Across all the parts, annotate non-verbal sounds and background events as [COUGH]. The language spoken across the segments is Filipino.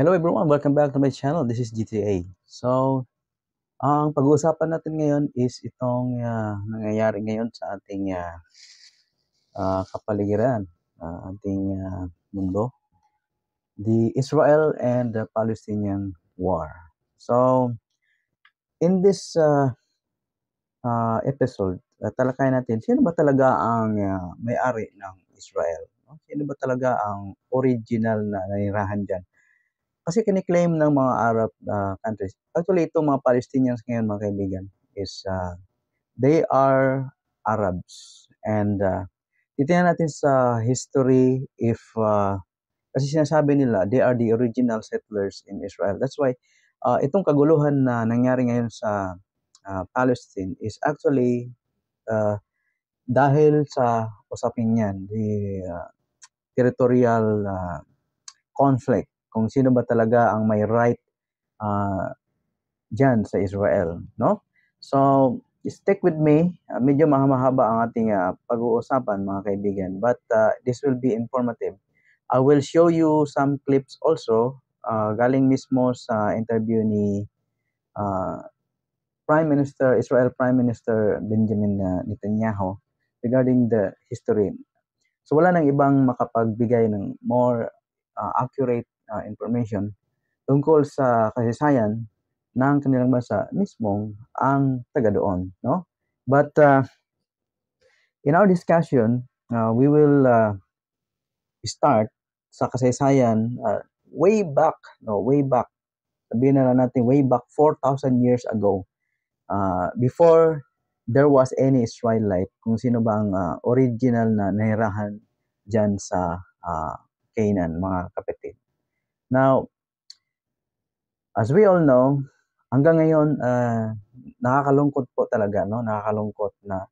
Hello everyone, welcome back to my channel. This is GTA. So, ang pag-uusapan natin ngayon is itong uh, nangyayari ngayon sa ating uh, uh, kapaligiran, uh, ating uh, mundo. The Israel and the Palestinian War. So, in this uh, uh, episode, uh, talakayan natin sino ba talaga ang uh, may-ari ng Israel? No? Sino ba talaga ang original na nanirahan dyan? Kasi kiniklaim ng mga Arab uh, countries. Actually, itong mga Palestinians ngayon, mga kaibigan, is uh, they are Arabs. And uh, titingnan natin sa history if uh, kasi sinasabi nila they are the original settlers in Israel. That's why uh, itong kaguluhan na nangyari ngayon sa uh, Palestine is actually uh, dahil sa usapin yan, the uh, territorial uh, conflict kung sino ba talaga ang may right uh, dyan sa Israel, no? So, stick with me. Uh, medyo mahaba ang ating uh, pag-uusapan, mga kaibigan. But uh, this will be informative. I will show you some clips also uh, galing mismo sa interview ni uh, Prime Minister, Israel Prime Minister Benjamin Netanyahu regarding the history. So wala nang ibang makapagbigay ng more uh, accurate uh, information tungkol sa kasaysayan ng kanilang bansa mismong ang taga doon, no? But uh, in our discussion, uh, we will uh, start sa kasaysayan uh, way back, no, way back. Sabihin na lang natin way back 4,000 years ago. Uh, before there was any Israelite, kung sino ba ang uh, original na nahirahan dyan sa uh, Canaan, mga kapatid. Now, as we all know, hanggang ngayon, uh, nakakalungkot po talaga, no? Nakakalungkot na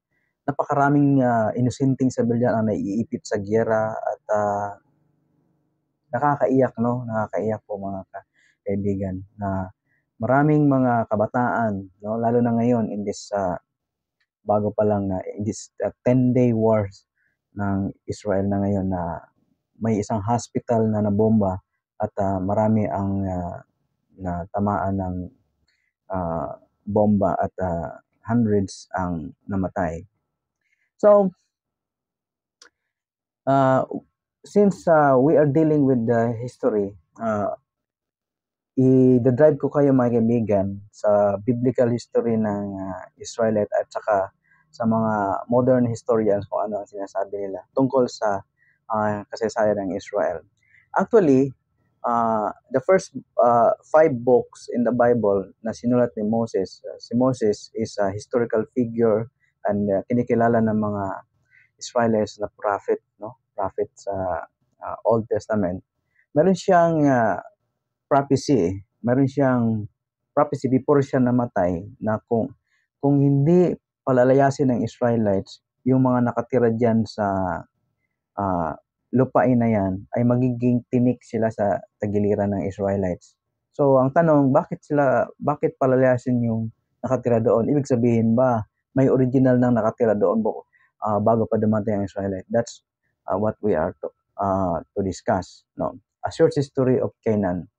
napakaraming uh, ah, inusinting sibilyan ang naiipit sa giyera at uh, nakakaiyak, no? Nakakaiyak po mga kaibigan na maraming mga kabataan, no? Lalo na ngayon in this uh, bago pa lang uh, in this 10-day wars ng Israel na ngayon na may isang hospital na nabomba at uh, marami ang uh, natamaan ng uh, bomba at uh, hundreds ang namatay. So, uh, since uh, we are dealing with the history, uh, i-drive ko kayo mga kaibigan sa biblical history ng uh, Israelite at saka sa mga modern historians kung ano ang sinasabi nila tungkol sa uh, kasaysayan ng Israel. Actually, uh, the first uh, five books in the Bible na sinulat ni Moses, uh, si Moses is a historical figure and uh, kinikilala ng mga Israelites na prophet, no? Prophet sa uh, uh, Old Testament. Meron siyang uh, prophecy, eh. meron siyang prophecy before siya namatay na kung kung hindi palalayasin ng Israelites yung mga nakatira diyan sa uh, lupain na yan ay magiging tinik sila sa tagiliran ng Israelites. So ang tanong, bakit sila bakit palalayasin yung nakatira doon? Ibig sabihin ba may original nang nakatira doon uh, bago pa dumating ang Israelite? That's uh, what we are to, uh, to discuss. No. A short history of Canaan.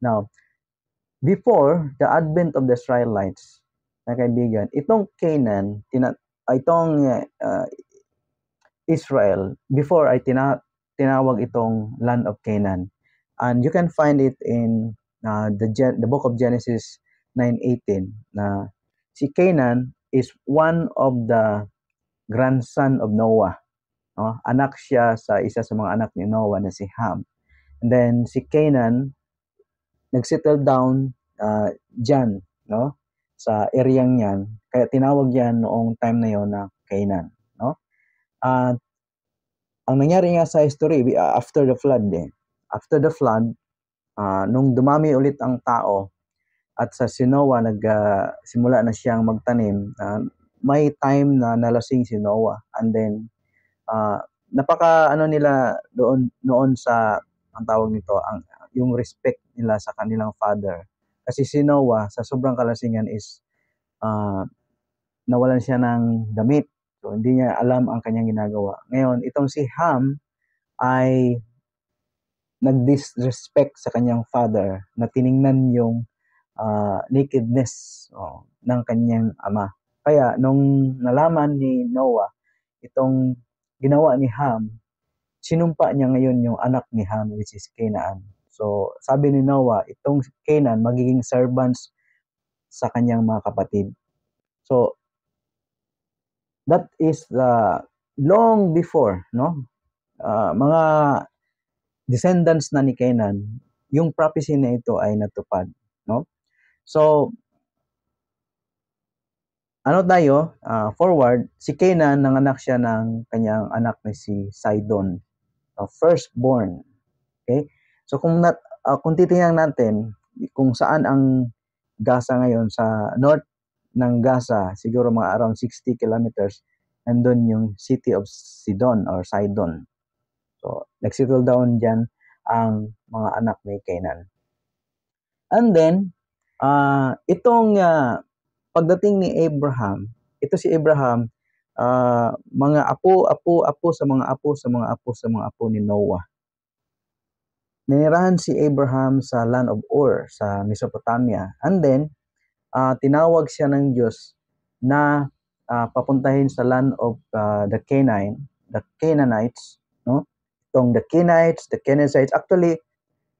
Now, before the advent of the Israelites, na kaibigan, itong Canaan, itong uh, Israel before ay tina, tinawag itong land of Canaan. And you can find it in uh, the, Gen- the book of Genesis 9.18 na si Canaan is one of the grandson of Noah. No? Anak siya sa isa sa mga anak ni Noah na si Ham. And then si Canaan nagsettle down uh, dyan, no? sa ereyang niyan. Kaya tinawag yan noong time na yon na Canaan. No? At uh, ang nangyari nga sa history uh, after the flood eh. After the flood, uh, nung dumami ulit ang tao at sa Sinowa nagsimula ah, uh, na siyang magtanim, uh, may time na nalasing si Noah and then uh, napaka ano nila doon noon sa ang tawag nito ang yung respect nila sa kanilang father kasi si Noah sa sobrang kalasingan is uh, nawalan siya ng damit So, hindi niya alam ang kanyang ginagawa. Ngayon, itong si Ham ay nag-disrespect sa kanyang father na tiningnan yung uh, nakedness oh, ng kanyang ama. Kaya, nung nalaman ni Noah itong ginawa ni Ham, sinumpa niya ngayon yung anak ni Ham, which is Canaan. So, sabi ni Noah, itong Canaan magiging servants sa kanyang mga kapatid. So, that is the long before, no? Uh, mga descendants na ni Canaan, yung prophecy na ito ay natupad, no? So ano tayo, uh, forward, si Canaan nang anak siya ng kanyang anak na si Sidon, uh, firstborn. Okay? So kung nat, uh, ah, kung titingnan natin kung saan ang Gaza ngayon sa north ng Gaza, siguro mga around 60 kilometers, nandun yung city of Sidon or Sidon. So, nagsettle down dyan ang mga anak ni Canaan. And then, uh, itong uh, pagdating ni Abraham, ito si Abraham, uh, mga apo, apo, apo sa mga apo, sa mga apo, sa mga apo ni Noah. Ninirahan si Abraham sa land of Ur, sa Mesopotamia. And then, uh, tinawag siya ng Diyos na uh, papuntahin sa land of uh, the Canaan, the Canaanites, no? Itong the Canaanites, the Canaanites, Actually,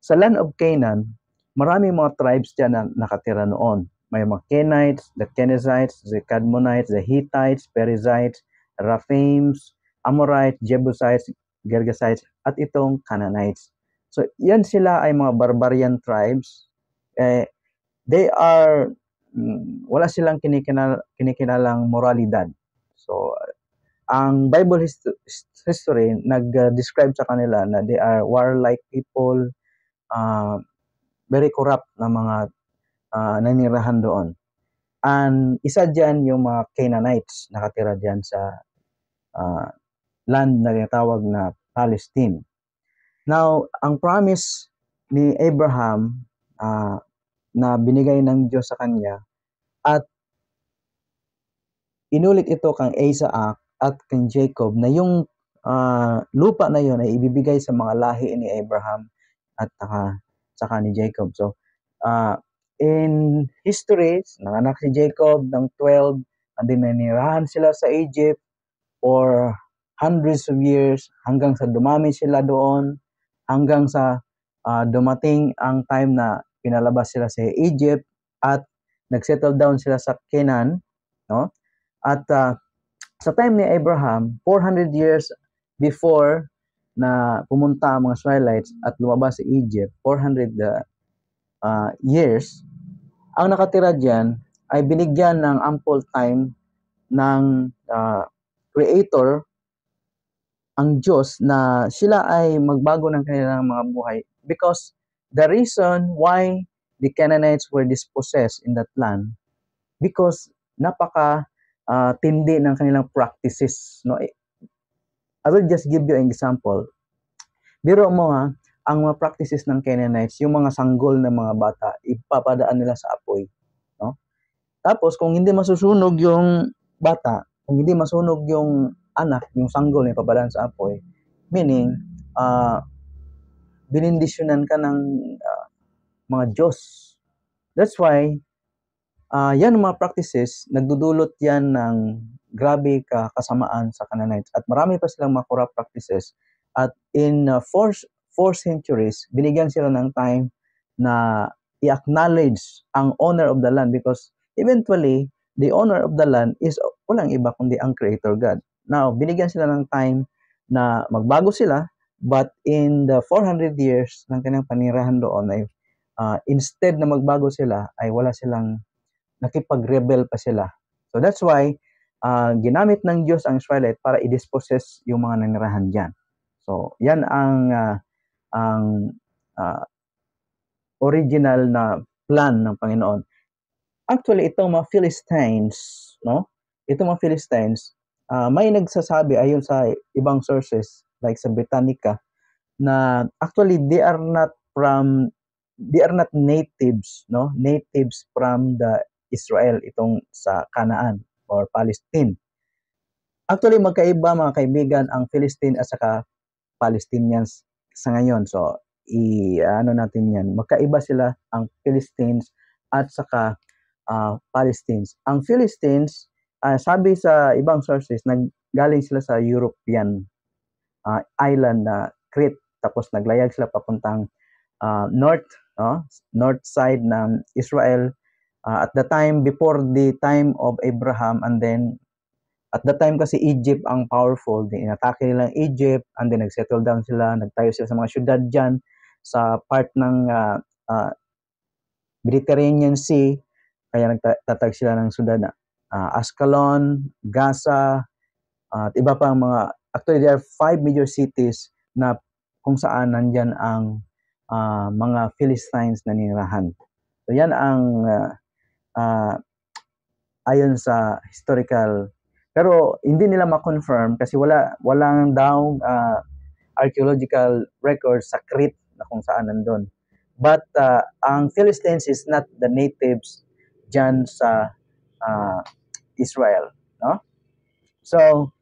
sa land of Canaan, maraming mga tribes dyan na nakatira noon. May mga Kenites, the Kenizzites, the Cadmonites, the Hittites, Perizzites, Raphaims, Amorites, Jebusites, Gergesites, at itong Canaanites. So, yan sila ay mga barbarian tribes. Eh, they are Mm, wala silang kinikinal, kinikilalang moralidad. So, ang Bible hist- history nag-describe sa kanila na they are warlike people, uh, very corrupt na mga uh, ah, nanirahan doon. And isa dyan yung mga Canaanites nakatira dyan sa uh, land na tinatawag na Palestine. Now, ang promise ni Abraham uh, na binigay ng Diyos sa kanya at inulit ito kang Isaac at kang Jacob na yung uh, lupa na yon ay ibibigay sa mga lahi ni Abraham at uh, saka ni Jacob. So, uh, in histories, nanganak si Jacob ng 12 at dinanirahan sila sa Egypt for hundreds of years hanggang sa dumami sila doon hanggang sa uh, dumating ang time na pinalabas sila sa Egypt at nagsettle down sila sa Canaan, no? At uh, sa time ni Abraham, 400 years before na pumunta ang mga Israelites at lumabas sa Egypt, 400 uh, ah, ah, years, ang nakatira diyan ay binigyan ng ample time ng uh, creator ang Diyos na sila ay magbago ng kanilang mga buhay because the reason why the Canaanites were dispossessed in that land because napaka uh, tindi ng kanilang practices no eh, I will just give you an example biro mo ha ang mga practices ng Canaanites yung mga sanggol ng mga bata ipapadaan nila sa apoy no tapos kung hindi masusunog yung bata kung hindi masunog yung anak yung sanggol na ipapadaan sa apoy meaning uh, binindisyonan ka ng uh, mga Diyos. That's why, uh, yan ang mga practices, nagdudulot yan ng grabe ka kasamaan sa Canaanites. At marami pa silang mga corrupt practices. At in uh, four, four centuries, binigyan sila ng time na i-acknowledge ang owner of the land because eventually, the owner of the land is walang iba kundi ang Creator God. Now, binigyan sila ng time na magbago sila But in the 400 years ng kanyang panirahan doon ay uh, instead na magbago sila ay wala silang nakipag-rebel pa sila. So that's why uh, ginamit ng Diyos ang Israelite para i-dispossess yung mga nanirahan diyan. So yan ang uh, ang uh, original na plan ng Panginoon. Actually itong mga Philistines, no? Itong mga Philistines, uh, may nagsasabi ayon sa ibang sources like sa Britannica na actually they are not from they are not natives no natives from the Israel itong sa Kanaan or Palestine actually magkaiba mga kaibigan ang Philistine at saka Palestinians sa ngayon so i ano natin yan magkaiba sila ang Philistines at saka uh, Palestines ang Philistines uh, sabi sa ibang sources naggaling sila sa European uh, island na Crete tapos naglayag sila papuntang uh, north no? north side ng Israel uh, at the time before the time of Abraham and then at the time kasi Egypt ang powerful, din inatake nila ang Egypt and then nagsettle down sila, nagtayo sila sa mga syudad diyan sa part ng uh, uh, Mediterranean Sea kaya nagtatag sila ng syudad na uh, Ascalon, Gaza, uh, at iba pa ang mga Actually, there are five major cities na kung saan nandyan ang uh, mga Philistines na ninirahan. So yan ang uh, uh, ayon sa historical pero hindi nila ma-confirm kasi wala walang down uh, archaeological records sa Crete na kung saan nandoon. But uh, ang Philistines is not the natives diyan sa uh, Israel, no? So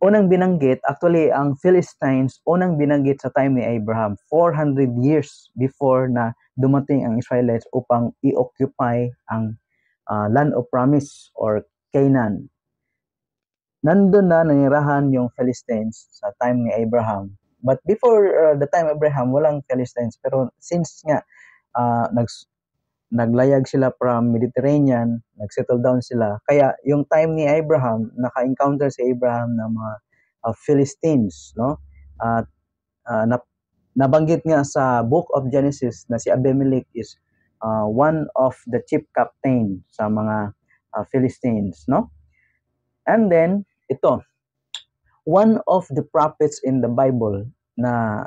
unang binanggit, actually, ang Philistines, unang binanggit sa time ni Abraham, 400 years before na dumating ang Israelites upang i-occupy ang uh, land of promise or Canaan. Nandun na nanirahan yung Philistines sa time ni Abraham. But before uh, the time Abraham, walang Philistines. Pero since nga uh, ah, nag, naglayag sila from Mediterranean, nagsettle down sila. Kaya yung time ni Abraham, naka-encounter si Abraham ng mga uh, Philistines, no? At uh, ah, na, nabanggit nga sa Book of Genesis na si Abimelech is uh, one of the chief captain sa mga uh, Philistines, no? And then ito, one of the prophets in the Bible na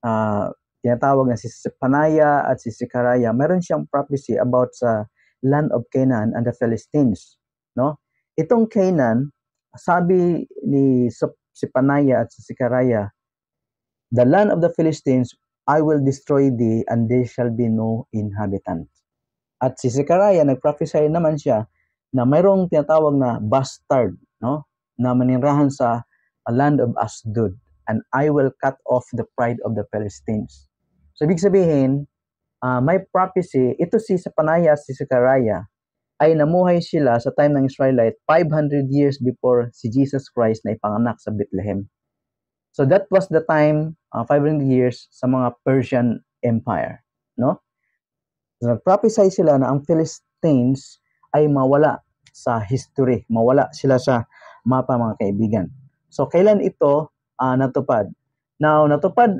uh, tinatawag na si Panaya at si Sikaraya, meron siyang prophecy about sa land of Canaan and the Philistines. No? Itong Canaan, sabi ni si Panaya at si Sikaraya, the land of the Philistines, I will destroy thee and there shall be no inhabitant. At si Sikaraya, nagprophesy naman siya na mayroong tinatawag na bastard, no? na maninirahan sa land of Asdod and I will cut off the pride of the Philistines. So, ibig sabihin, uh, may prophecy, ito si Sapanaya, si Sakaraya, ay namuhay sila sa time ng Israelite 500 years before si Jesus Christ na ipanganak sa Bethlehem. So that was the time, uh, ah, 500 years, sa mga Persian Empire. No? So, nag-prophesy sila na ang Philistines ay mawala sa history, mawala sila sa mapa mga kaibigan. So kailan ito uh, natupad? Now, natupad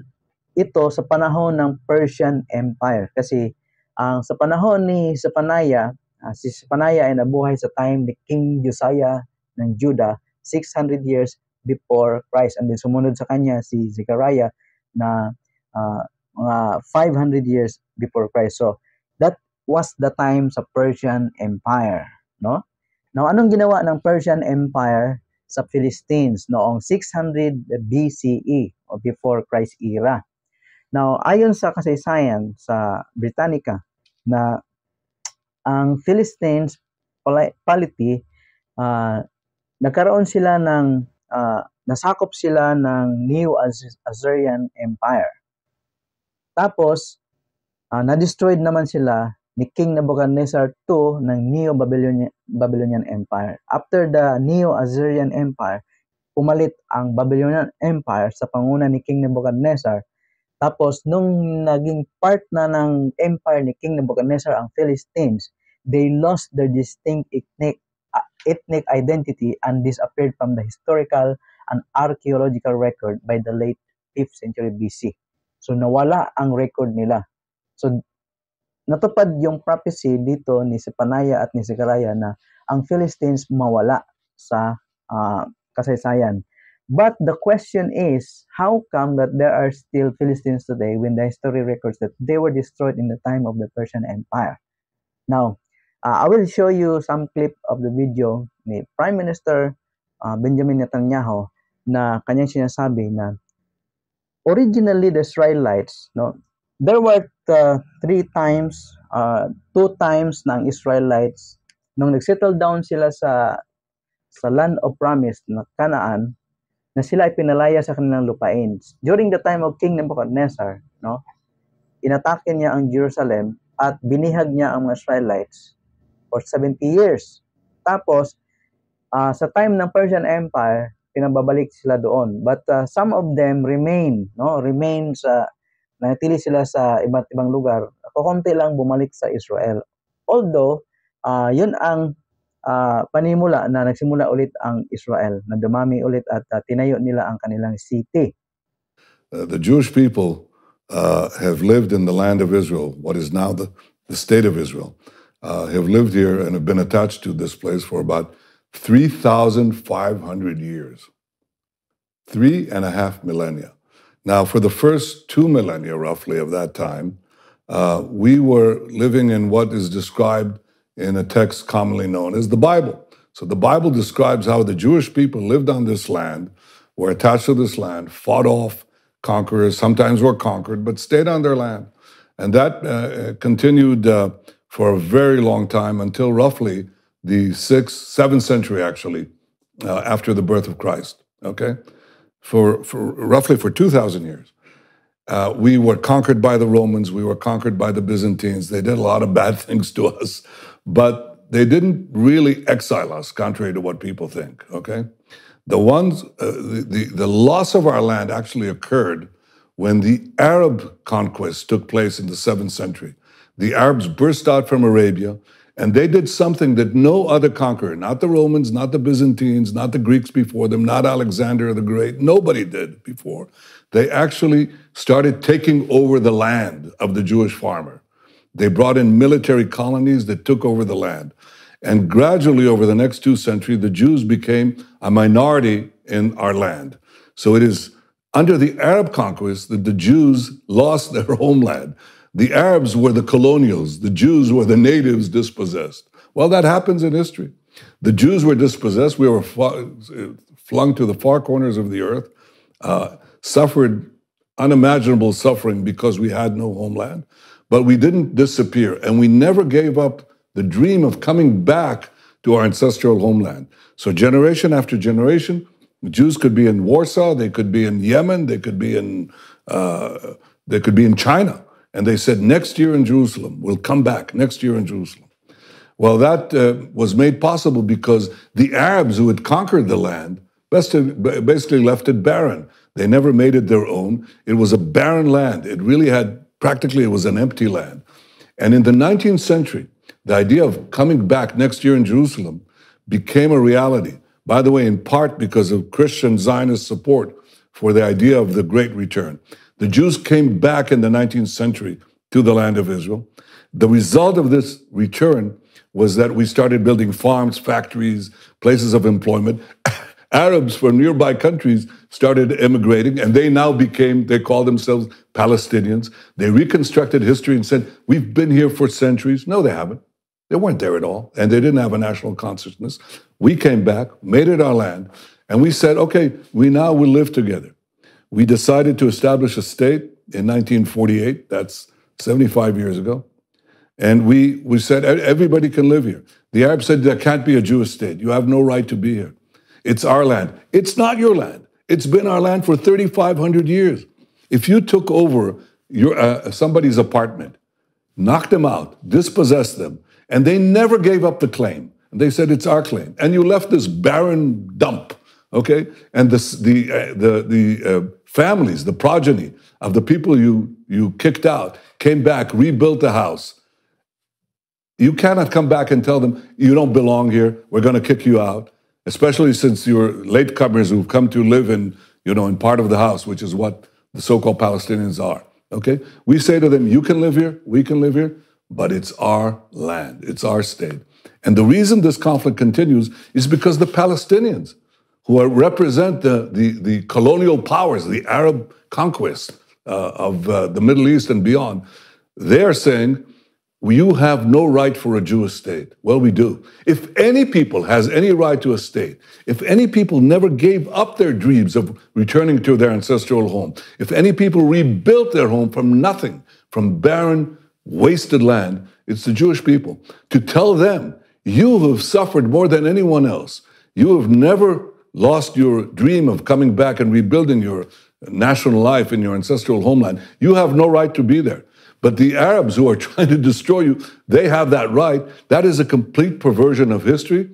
ito sa panahon ng Persian Empire kasi ang uh, sa panahon ni Sepanaya, uh, ah, si Sepanaya ay nabuhay sa time ni King Josiah ng Judah 600 years before Christ and then sumunod sa kanya si Zechariah na uh, mga 500 years before Christ. So that was the time sa Persian Empire, no? Now anong ginawa ng Persian Empire sa Philistines noong 600 BCE o before Christ era? Now, ayon sa kasaysayan sa Britannica na ang Philistines polity, uh, ah, nagkaroon sila ng, uh, nasakop sila ng New Assyrian Empire. Tapos, uh, na-destroyed naman sila ni King Nebuchadnezzar II ng Neo-Babylonian Empire. After the Neo-Assyrian Empire, pumalit ang Babylonian Empire sa panguna ni King Nebuchadnezzar tapos, nung naging part na ng empire ni King Nebuchadnezzar ang Philistines, they lost their distinct ethnic, uh, ethnic identity and disappeared from the historical and archaeological record by the late 5th century BC. So, nawala ang record nila. So, natupad yung prophecy dito ni Sepanaya at ni Sekaraya na ang Philistines mawala sa uh, kasaysayan. But the question is, how come that there are still Philistines today when the history records that they were destroyed in the time of the Persian Empire? Now, uh, I will show you some clip of the video ni Prime Minister uh, Benjamin Netanyahu na kanyang sinasabi na originally the Israelites, no, there were uh, three times, uh, two times ng Israelites nung nagsettle down sila sa sa land of promise na Canaan, na sila ay pinalaya sa kanilang lupain. During the time of King Nebuchadnezzar, no, inatake niya ang Jerusalem at binihag niya ang mga Israelites for 70 years. Tapos, uh, sa time ng Persian Empire, pinababalik sila doon. But uh, some of them remain, no? Remain sa, nanatili sila sa iba't ibang lugar. Kukunti lang bumalik sa Israel. Although, uh, yun ang uh, panimula na nagsimula ulit ang Israel, na dumami ulit at uh, tinayo nila ang kanilang city. Uh, the Jewish people uh, have lived in the land of Israel, what is now the, the state of Israel, uh, have lived here and have been attached to this place for about 3,500 years. Three and a half millennia. Now, for the first two millennia, roughly, of that time, uh, we were living in what is described in a text commonly known as the Bible. So the Bible describes how the Jewish people lived on this land, were attached to this land, fought off conquerors, sometimes were conquered, but stayed on their land. And that uh, uh continued uh, for a very long time until roughly the sixth, seventh century, actually, uh, after the birth of Christ. Okay, for, for roughly for two thousand years, uh, we were conquered by the Romans. We were conquered by the Byzantines. They did a lot of bad [LAUGHS] things to us, but they didn't really exile us, contrary to what people think, okay? The ones, uh, the, the, the loss of our land actually occurred when the Arab conquest took place in the seventh century. The Arabs burst out from Arabia and they did something that no other conqueror, not the Romans, not the Byzantines, not the Greeks before them, not Alexander the Great, nobody did before. They actually started taking over the land of the Jewish farmer. They brought in military colonies that took over the land. And gradually, over the next two centuries, the Jews became a minority in our land. So it is under the Arab conquest that the Jews lost their [LAUGHS] homeland. The Arabs were the colonials, the Jews were the natives dispossessed. Well, that happens in history. The Jews were dispossessed, we were flung to the far corners of the earth, uh, suffered unimaginable suffering because we had no homeland but we didn't disappear. And we never gave up the dream of coming back to our ancestral homeland. So, generation after generation, Jews could be in Warsaw, they could be in Yemen, they could be in, uh, they could be in China. And they said, next year in Jerusalem, we'll come back, next year in Jerusalem. Well, that uh, was made possible because the Arabs who had conquered the land basically left it barren. They never made it their own. It was a barren land. It really had Practically, it was an empty land. And in the 19th century, the idea of coming back next year in Jerusalem became a reality. By the way, in part because of Christian Zionist support for the idea of the Great Return. The Jews came back in the 19th century to the land of Israel. The result of this return was that we started building farms, factories, places of employment, Arabs from nearby countries started immigrating, and they now became, they call themselves Palestinians. They reconstructed history and said, We've been here for centuries. No, they haven't. They weren't there at all, and they didn't have a national consciousness. We came back, made it our land, and we said, Okay, we now will live together. We decided to establish a state in 1948. That's 75 years ago. And we, we said, everybody can live here. The Arabs said, there can't be a Jewish state. You have no right to be here. It's our land. It's not your land. It's been our land for 3,500 years. If you took over your, uh, somebody's apartment, knocked them out, dispossessed them, and they never gave up the claim, and they said it's our claim, and you left this barren dump, okay? And this, the, uh, the, the uh, families, the progeny of the people you, you kicked out came back, rebuilt the house. You cannot come back and tell them, you don't belong here, we're gonna kick you out especially since you're latecomers who've come to live in, you know, in part of the house, which is what the so-called Palestinians are. Okay? We say to them, you can live here, we can live here, but it's our land, it's our state. And the reason this conflict continues is because the Palestinians, who are, represent the, the, the, colonial powers, the Arab conquest uh, of uh, the Middle East and beyond, they're saying, you have no right for a Jewish state. Well, we do. If any people has any right to a state, if any people never gave up their dreams of returning to their ancestral home, if any people rebuilt their home from nothing, from barren, wasted land, it's the Jewish people. To tell them, you have suffered more than anyone else. You have never lost your dream of coming back and rebuilding your national life in your ancestral homeland. You have no right to be there. But the Arabs who are [LAUGHS] trying to destroy you, they have that right. That is a complete perversion of history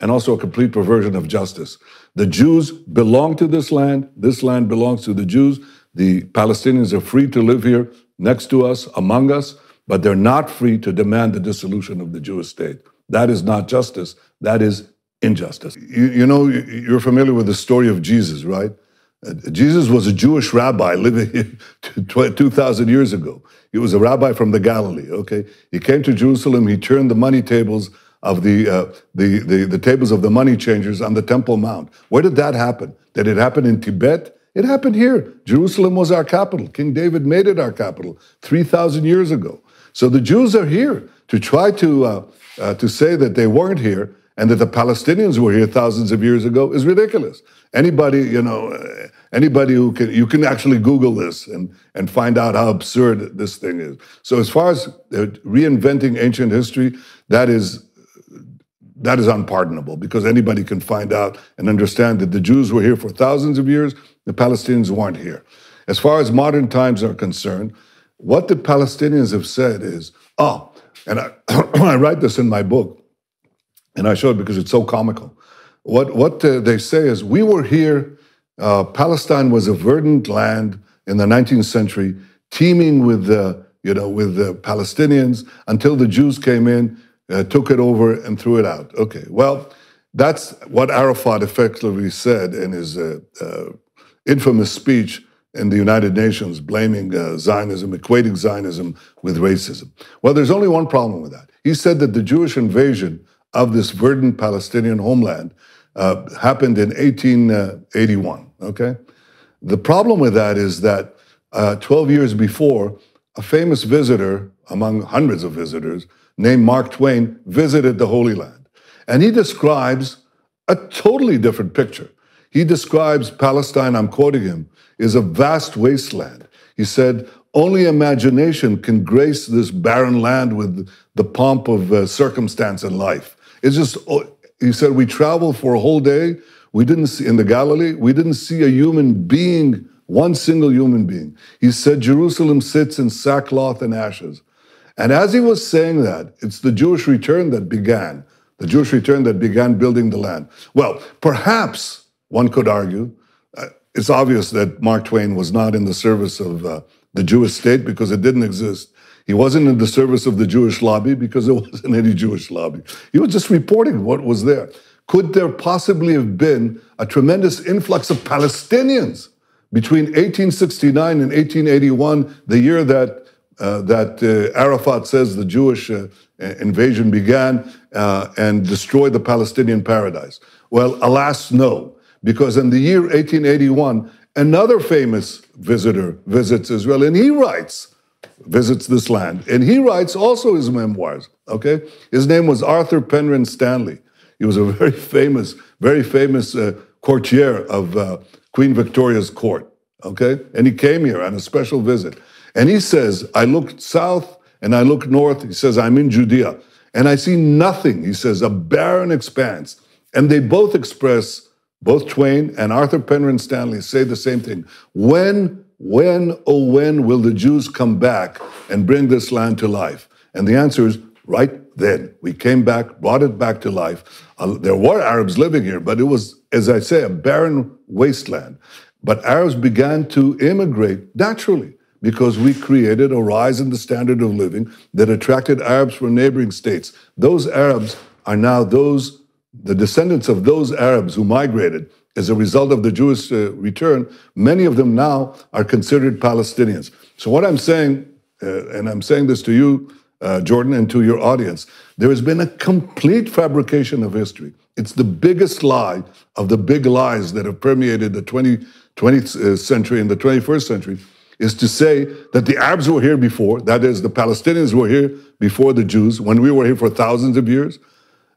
and also a complete perversion of justice. The Jews belong to this land. This land belongs to the Jews. The Palestinians are free to live here next to us, among us, but they're not free to demand the dissolution of the Jewish state. That is not justice. That is injustice. You, you know, you're familiar with the story of Jesus, right? Jesus was a Jewish rabbi living [LAUGHS] 2,000 years ago. He was a rabbi from the Galilee, okay? He came to Jerusalem, he turned the money tables of the, uh, the, the, the, tables of the money changers on the Temple Mount. Where did that happen? Did it happen in Tibet? It happened here. Jerusalem was our capital. King David made it our capital 3,000 years ago. So the Jews are here to try to, uh, uh, to say that they weren't here and that the Palestinians were here thousands of years ago is ridiculous. Anybody, you know, uh, anybody who can, you can actually Google this and, and find out how absurd this thing is. So as far as uh, reinventing ancient history, that is, that is unpardonable because anybody can find out and understand that the Jews were here for thousands of years, the Palestinians weren't here. As far as modern times are concerned, what the Palestinians have said is, oh, and I, [COUGHS] I write this in my book, and I show it because it's so comical. What what uh, they say is we were here. Uh, Palestine was a verdant land in the 19th century, teeming with the uh, you know with the uh, Palestinians until the Jews came in, uh, took it over, and threw it out. Okay, well, that's what Arafat effectively said in his uh, infamous speech in the United Nations, blaming Zionism, equating Zionism with racism. Well, there's only one problem with that. He said that the Jewish invasion of this verdant Palestinian homeland uh, happened in 1881. Okay, the problem with that is that uh, 12 years before, a famous visitor among hundreds of visitors named Mark Twain visited the Holy Land, and he describes a totally different picture. He describes Palestine. I'm quoting him: is a vast wasteland. He said, only imagination can grace this barren land with the pomp of uh, circumstance and life. It's just, he oh, said, we traveled for a whole day. We didn't see, in the Galilee, we didn't see a human being, one single human being. He said, Jerusalem sits in sackcloth and ashes. And as he was saying that, it's the Jewish return that began, the Jewish return that began building the land. Well, perhaps one could argue, uh, it's obvious that Mark Twain was not in the service of uh, the Jewish state because it didn't exist. He wasn't in the service of the Jewish lobby because there [LAUGHS] wasn't any Jewish lobby. He was just reporting what was there. Could there possibly have been a tremendous influx of Palestinians between 1869 and 1881, the year that uh, that uh, Arafat says the Jewish uh, invasion began uh, and destroyed the Palestinian paradise. Well, alas, no, because in the year 1881, another famous visitor visits Israel, and he writes visits this land. And he writes also his memoirs, okay? His name was Arthur Penryn Stanley. He was a [LAUGHS] very famous, very famous uh, courtier of uh, Queen Victoria's court, okay? And he came here on a special visit. And he says, I looked south and I looked north. He says, I'm in Judea and I see nothing, he says, a barren expanse. And they both express, both Twain and Arthur Penryn Stanley say the same thing. When when, oh, when will the Jews come back and bring this land to life? And the answer is right then. We came back, brought it back to life. Uh, there were Arabs living here, but it was, as I say, a barren wasteland. But Arabs began to immigrate naturally because we created a rise in the standard of living that attracted Arabs from neighboring states. Those Arabs are now those, the descendants of those Arabs who migrated as a result of the Jewish uh, return, many of them now are considered Palestinians. So, what I'm saying, uh, and I'm saying this to you, uh, Jordan, and to your audience, there has been a complete fabrication of history. It's the biggest lie of the big lies that have permeated the 20, 20th uh, century and the 21st century is to say that the Arabs were here before, that is, the Palestinians were here before the Jews, when we were here for thousands of years,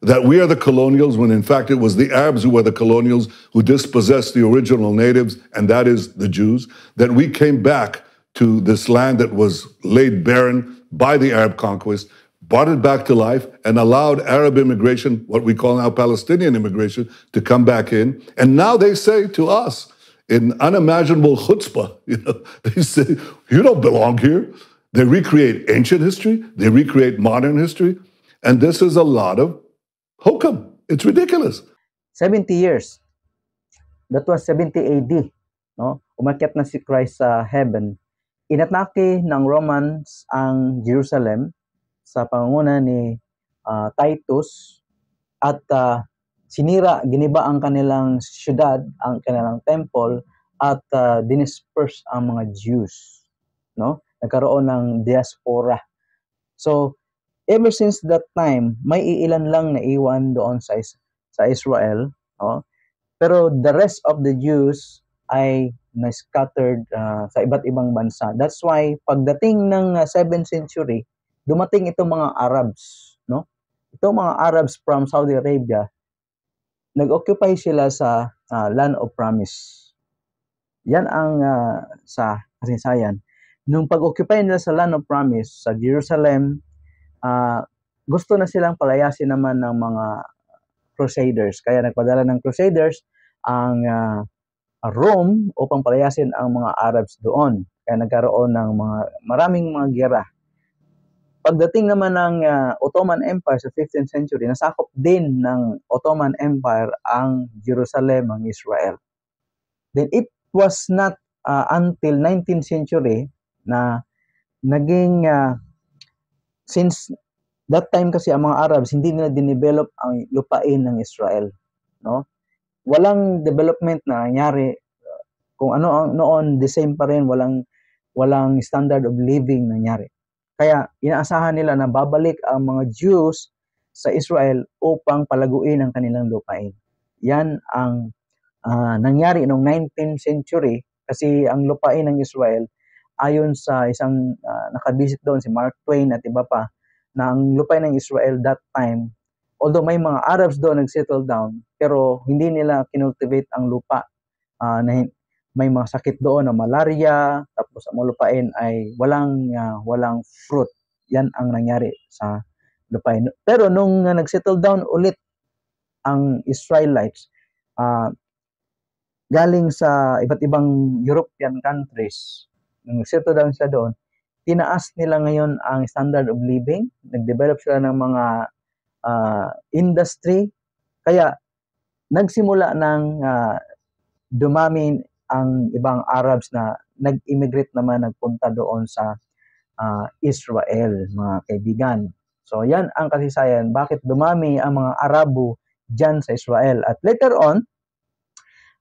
that we are the colonials when in fact it was the Arabs who were the colonials who dispossessed the original natives, and that is the Jews, that we came back to this land that was laid barren by the Arab conquest, brought it back to life, and allowed Arab immigration, what we call now Palestinian immigration, to come back in. And now they say to us, in unimaginable chutzpah, [LAUGHS] you know, they say, you don't belong here. They recreate ancient history, they recreate modern history, and this is a lot of How come? It's ridiculous. 70 years. That was 70 AD. No? Umakyat na si Christ sa heaven. Inatake ng Romans ang Jerusalem sa pangunguna ni uh, Titus at uh, sinira, giniba ang kanilang syudad, ang kanilang temple at uh, dinisperse ang mga Jews, no? Nagkaroon ng diaspora. So, ever since that time, may iilan lang na iwan doon sa, sa Israel. No? Pero the rest of the Jews ay na-scattered uh, sa iba't ibang bansa. That's why pagdating ng 7th ah, century, dumating itong mga Arabs, no? Itong mga Arabs from Saudi Arabia, nag-occupy sila sa uh, Land of Promise. Yan ang uh, sa kasaysayan. Nung pag-occupy nila sa Land of Promise, sa Jerusalem, uh, gusto na silang palayasin naman ng mga crusaders. Kaya nagpadala ng crusaders ang uh, Rome upang palayasin ang mga Arabs doon. Kaya nagkaroon ng mga maraming mga gera. Pagdating naman ng uh, Ottoman Empire sa 15th century, nasakop din ng Ottoman Empire ang Jerusalem, ang Israel. Then it was not uh, until 19th century na naging uh, since that time kasi ang mga Arabs hindi nila dinevelop ang lupain ng Israel, no? Walang development na nangyari kung ano ang noon the same pa rin walang walang standard of living nangyari. Kaya inaasahan nila na babalik ang mga Jews sa Israel upang palaguin ang kanilang lupain. Yan ang uh, nangyari noong 19th century kasi ang lupain ng Israel ayon sa isang uh, ah, nakabisit doon si Mark Twain at iba pa na ang lupay ng Israel that time although may mga Arabs doon nagsettle down pero hindi nila kinultivate ang lupa uh, na may mga sakit doon na malaria tapos ang lupain ay walang uh, walang fruit yan ang nangyari sa lupain pero nung uh, nagsettle down ulit ang Israelites uh, galing sa iba't ibang European countries nung settle down siya doon, tinaas nila ngayon ang standard of living, nagdevelop sila ng mga uh, industry, kaya nagsimula ng uh, ah, dumami ang ibang Arabs na nag-immigrate naman, nagpunta doon sa uh, Israel, mga kaibigan. So yan ang kasisayan, bakit dumami ang mga Arabo dyan sa Israel. At later on,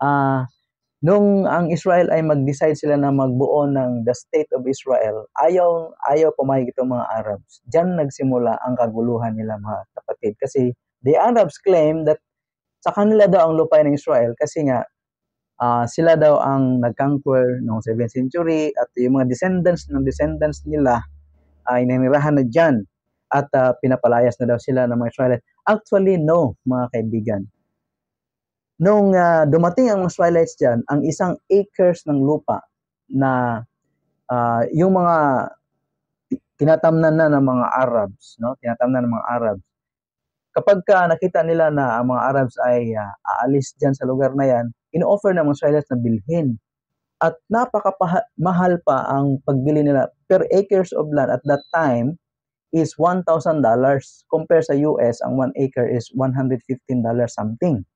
uh, nung ang Israel ay mag-decide sila na magbuo ng the state of Israel, ayaw, ayaw pumayag itong mga Arabs. Diyan nagsimula ang kaguluhan nila mga kapatid. Kasi the Arabs claim that sa kanila daw ang lupain ng Israel kasi nga uh, sila daw ang nag-conquer noong 7th century at yung mga descendants ng descendants nila ay nanirahan na dyan at uh, pinapalayas na daw sila ng mga Israelite. Actually, no, mga kaibigan Nung uh, dumating ang mga Swilites dyan, ang isang acres ng lupa na uh, yung mga tinatamnan na ng mga Arabs, no? Tinatamnan ng mga Arabs. Kapag ka nakita nila na ang mga Arabs ay uh, aalis diyan sa lugar na 'yan, in-offer ng mga Israelites na bilhin. At napakamahal pa ang pagbili nila per acres of land at that time is $1,000 compare sa US ang 1 acre is $115 something.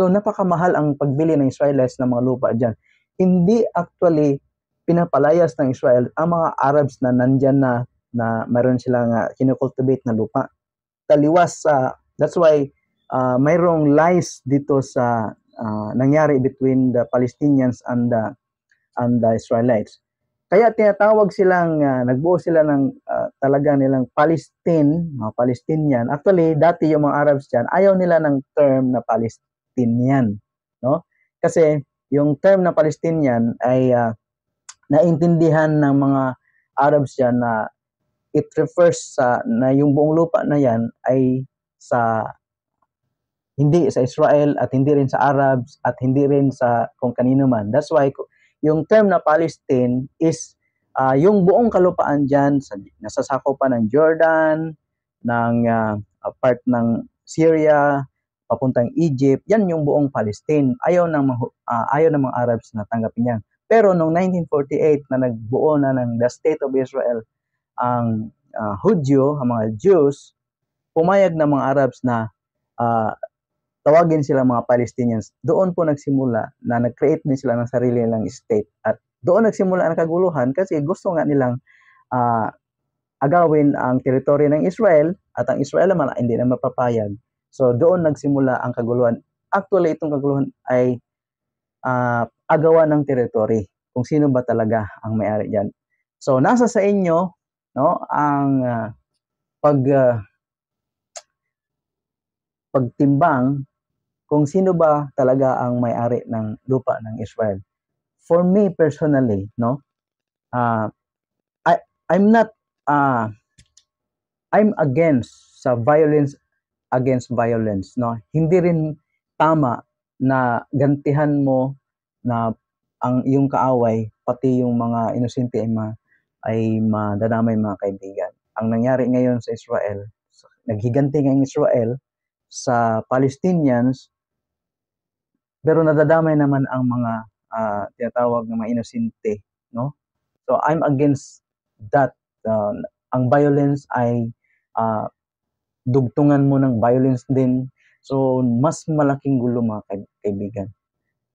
So napakamahal ang pagbili ng Israelites ng mga lupa diyan. Hindi actually pinapalayas ng Israel ang mga Arabs na nandiyan na na mayroon silang uh, ah, kinukultivate na lupa. Taliwas sa uh, that's why uh, mayroong lies dito sa uh, nangyari between the Palestinians and the and the Israelites. Kaya tinatawag silang uh, nagbuo sila ng uh, talagang nilang Palestine, mga Palestinian. Actually, dati yung mga Arabs diyan, ayaw nila ng term na Palestine Palestinian, no? Kasi yung term na Palestinian ay uh, naintindihan ng mga Arabs yan na it refers sa na yung buong lupa na yan ay sa hindi sa Israel at hindi rin sa Arabs at hindi rin sa kung kanino man. That's why yung term na Palestine is uh, yung buong kalupaan diyan sa nasasakupan ng Jordan, ng uh, part ng Syria, papuntang Egypt, yan yung buong Palestine. Ayaw ng, uh, ayaw ng mga Arabs na tanggapin yan. Pero noong 1948 na nagbuo na ng The State of Israel ang uh, Hudyo, ang mga Jews, pumayag ng mga Arabs na uh, tawagin sila mga Palestinians. Doon po nagsimula na nag-create din sila ng sarili nilang state. At doon nagsimula ang kaguluhan kasi gusto nga nilang uh, agawin ang teritoryo ng Israel at ang Israel naman hindi na mapapayag So doon nagsimula ang kaguluhan. Actually itong kaguluhan ay uh, ah, agawa ng territory kung sino ba talaga ang may-ari diyan. So nasa sa inyo no ang uh, pag uh, pagtimbang kung sino ba talaga ang may-ari ng lupa ng Israel. For me personally, no, uh, I I'm not uh, I'm against sa violence against violence. No? Hindi rin tama na gantihan mo na ang iyong kaaway, pati yung mga inosente ay, ma, ay madadamay mga kaibigan. Ang nangyari ngayon sa Israel, naghiganti ng Israel sa Palestinians, pero nadadamay naman ang mga uh, tinatawag ng mga inosente. No? So I'm against that. Uh, ang violence ay uh, dugtungan mo ng violence din. So, mas malaking gulo mga kaibigan.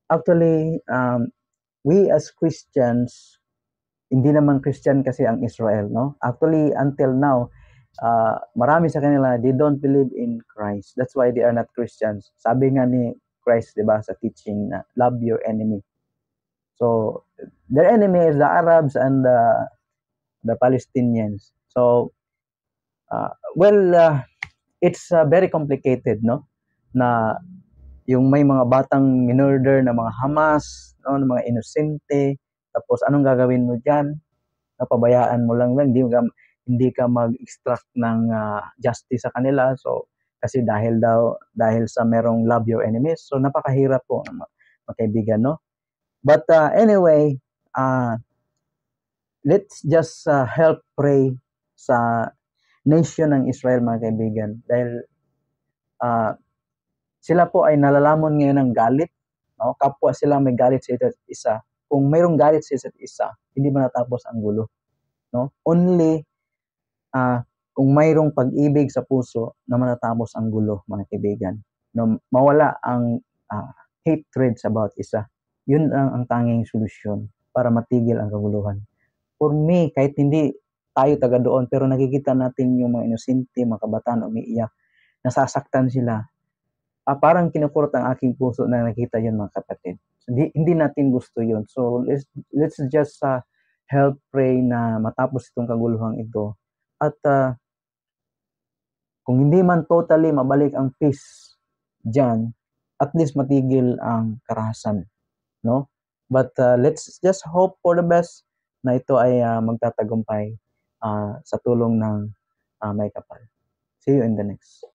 Actually, um, we as Christians, hindi naman Christian kasi ang Israel, no? Actually, until now, uh, marami sa kanila, they don't believe in Christ. That's why they are not Christians. Sabi nga ni Christ, di ba, sa teaching na love your enemy. So, their enemy is the Arabs and the, the Palestinians. So, uh, well, uh, it's uh, very complicated, no? Na yung may mga batang minorder na mga Hamas, no, ng mga inosente, tapos anong gagawin mo diyan? Napabayaan mo lang lang, hindi ka hindi ka mag-extract ng uh, justice sa kanila. So kasi dahil daw dahil sa merong love your enemies, so napakahirap po ng makaibigan, no? But uh, anyway, uh, let's just uh, help pray sa nation ng Israel mga kaibigan dahil uh, sila po ay nalalamon ngayon ng galit no kapwa sila may galit sa isa't isa kung mayroong galit sa isa't isa hindi matatapos ang gulo no only uh, kung mayroong pag-ibig sa puso na manatapos ang gulo mga kaibigan no mawala ang uh, hatred sa bawat isa yun ang, ang tanging solusyon para matigil ang kaguluhan for me kahit hindi tayo taga doon pero nakikita natin yung mga inosente, mga kabataan umiiyak, nasasaktan sila. Ah, parang kinukurot ang aking puso na nakita yun mga kapatid. So, di, hindi natin gusto yun. So let's, let's just uh, help pray na matapos itong kaguluhang ito. At uh, kung hindi man totally mabalik ang peace dyan, at least matigil ang karahasan. No? But uh, let's just hope for the best na ito ay uh, magtatagumpay uh, sa tulong ng uh, may kapal. See you in the next.